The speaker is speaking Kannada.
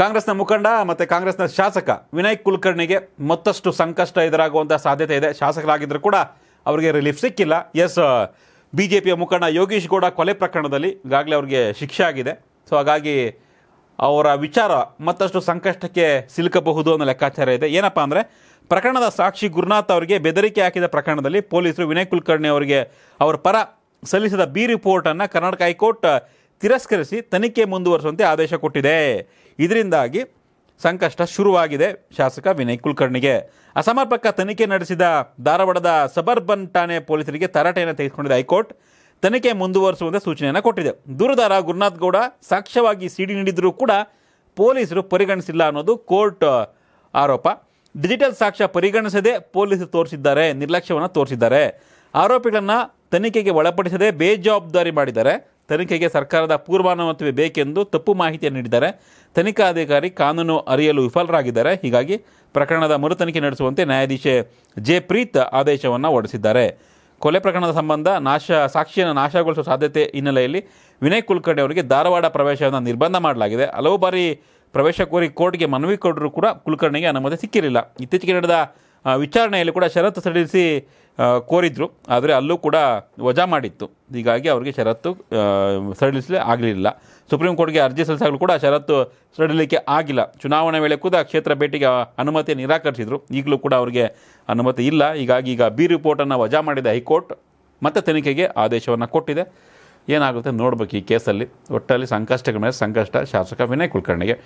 ಕಾಂಗ್ರೆಸ್ನ ಮುಖಂಡ ಮತ್ತು ಕಾಂಗ್ರೆಸ್ನ ಶಾಸಕ ವಿನಯ್ ಕುಲಕರ್ಣಿಗೆ ಮತ್ತಷ್ಟು ಸಂಕಷ್ಟ ಎದುರಾಗುವಂಥ ಸಾಧ್ಯತೆ ಇದೆ ಶಾಸಕರಾಗಿದ್ದರೂ ಕೂಡ ಅವರಿಗೆ ರಿಲೀಫ್ ಸಿಕ್ಕಿಲ್ಲ ಎಸ್ ಬಿ ಜೆ ಪಿಯ ಮುಖಂಡ ಯೋಗೀಶ್ ಗೌಡ ಕೊಲೆ ಪ್ರಕರಣದಲ್ಲಿ ಈಗಾಗಲೇ ಅವ್ರಿಗೆ ಶಿಕ್ಷೆ ಆಗಿದೆ ಸೊ ಹಾಗಾಗಿ ಅವರ ವಿಚಾರ ಮತ್ತಷ್ಟು ಸಂಕಷ್ಟಕ್ಕೆ ಸಿಲುಕಬಹುದು ಅನ್ನೋ ಲೆಕ್ಕಾಚಾರ ಇದೆ ಏನಪ್ಪ ಅಂದರೆ ಪ್ರಕರಣದ ಸಾಕ್ಷಿ ಗುರುನಾಥ್ ಅವರಿಗೆ ಬೆದರಿಕೆ ಹಾಕಿದ ಪ್ರಕರಣದಲ್ಲಿ ಪೊಲೀಸರು ವಿನಯ್ ಕುಲಕರ್ಣಿ ಅವರಿಗೆ ಅವರ ಪರ ಸಲ್ಲಿಸಿದ ಬಿ ರಿಪೋರ್ಟನ್ನು ಕರ್ನಾಟಕ ಹೈಕೋರ್ಟ್ ತಿರಸ್ಕರಿಸಿ ತನಿಖೆ ಮುಂದುವರಿಸುವಂತೆ ಆದೇಶ ಕೊಟ್ಟಿದೆ ಇದರಿಂದಾಗಿ ಸಂಕಷ್ಟ ಶುರುವಾಗಿದೆ ಶಾಸಕ ವಿನಯ್ ಕುಲಕರ್ಣಿಗೆ ಅಸಮರ್ಪಕ ತನಿಖೆ ನಡೆಸಿದ ಧಾರವಾಡದ ಸಬರ್ಬನ್ ಠಾಣೆ ಪೊಲೀಸರಿಗೆ ತರಾಟೆಯನ್ನು ತೆಗೆದುಕೊಂಡಿದೆ ಹೈಕೋರ್ಟ್ ತನಿಖೆ ಮುಂದುವರಿಸುವಂತೆ ಸೂಚನೆಯನ್ನು ಕೊಟ್ಟಿದೆ ದೂರುದಾರ ಗುರುನಾಥ್ ಗೌಡ ಸಾಕ್ಷ್ಯವಾಗಿ ಸಿಡಿ ನೀಡಿದರೂ ಕೂಡ ಪೊಲೀಸರು ಪರಿಗಣಿಸಿಲ್ಲ ಅನ್ನೋದು ಕೋರ್ಟ್ ಆರೋಪ ಡಿಜಿಟಲ್ ಸಾಕ್ಷ್ಯ ಪರಿಗಣಿಸದೆ ಪೊಲೀಸರು ತೋರಿಸಿದ್ದಾರೆ ನಿರ್ಲಕ್ಷ್ಯವನ್ನು ತೋರಿಸಿದ್ದಾರೆ ಆರೋಪಿಗಳನ್ನು ತನಿಖೆಗೆ ಒಳಪಡಿಸದೆ ಬೇಜವಾಬ್ದಾರಿ ಮಾಡಿದ್ದಾರೆ ತನಿಖೆಗೆ ಸರ್ಕಾರದ ಪೂರ್ವಾನುಮತವೇ ಬೇಕೆಂದು ತಪ್ಪು ಮಾಹಿತಿಯನ್ನು ನೀಡಿದ್ದಾರೆ ತನಿಖಾಧಿಕಾರಿ ಕಾನೂನು ಅರಿಯಲು ವಿಫಲರಾಗಿದ್ದಾರೆ ಹೀಗಾಗಿ ಪ್ರಕರಣದ ಮರುತನಿಖೆ ನಡೆಸುವಂತೆ ನ್ಯಾಯಾಧೀಶೆ ಜೆ ಪ್ರೀತ್ ಆದೇಶವನ್ನು ಹೊರಡಿಸಿದ್ದಾರೆ ಕೊಲೆ ಪ್ರಕರಣದ ಸಂಬಂಧ ನಾಶ ಸಾಕ್ಷಿಯನ್ನು ನಾಶಗೊಳಿಸುವ ಸಾಧ್ಯತೆ ಹಿನ್ನೆಲೆಯಲ್ಲಿ ವಿನಯ್ ಕುಲಕರ್ಣಿ ಅವರಿಗೆ ಧಾರವಾಡ ಪ್ರವೇಶವನ್ನು ನಿರ್ಬಂಧ ಮಾಡಲಾಗಿದೆ ಹಲವು ಬಾರಿ ಪ್ರವೇಶ ಕೋರಿ ಕೋರ್ಟ್ಗೆ ಮನವಿ ಕೊಟ್ಟರೂ ಕೂಡ ಕುಲಕರ್ಣಿಗೆ ಅನುಮತಿ ಸಿಕ್ಕಿರಲಿಲ್ಲ ಇತ್ತೀಚೆಗೆ ನಡೆದ ವಿಚಾರಣೆಯಲ್ಲಿ ಕೂಡ ಷರತ್ತು ಸಡಿಲಿಸಿ ಕೋರಿದ್ರು ಆದರೆ ಅಲ್ಲೂ ಕೂಡ ವಜಾ ಮಾಡಿತ್ತು ಹೀಗಾಗಿ ಅವರಿಗೆ ಷರತ್ತು ಸಡಿಲಿಸಲೇ ಆಗಲಿಲ್ಲ ಸುಪ್ರೀಂ ಕೋರ್ಟ್ಗೆ ಅರ್ಜಿ ಸಲ್ಲಿಸಿದಾಗಲೂ ಕೂಡ ಷರತ್ತು ಸಡಿಲಿಕ್ಕೆ ಆಗಿಲ್ಲ ಚುನಾವಣೆ ವೇಳೆ ಕೂಡ ಕ್ಷೇತ್ರ ಭೇಟಿಗೆ ಅನುಮತಿ ನಿರಾಕರಿಸಿದರು ಈಗಲೂ ಕೂಡ ಅವರಿಗೆ ಅನುಮತಿ ಇಲ್ಲ ಹೀಗಾಗಿ ಈಗ ಬಿ ರಿಪೋರ್ಟನ್ನು ವಜಾ ಮಾಡಿದ ಹೈಕೋರ್ಟ್ ಮತ್ತೆ ತನಿಖೆಗೆ ಆದೇಶವನ್ನು ಕೊಟ್ಟಿದೆ ಏನಾಗುತ್ತೆ ನೋಡಬೇಕು ಈ ಕೇಸಲ್ಲಿ ಒಟ್ಟಲ್ಲಿ ಸಂಕಷ್ಟಗಳ ಮೇಲೆ ಸಂಕಷ್ಟ ಶಾಸಕ ವಿನಯ್ ಕುಲಕರ್ಣಿಗೆ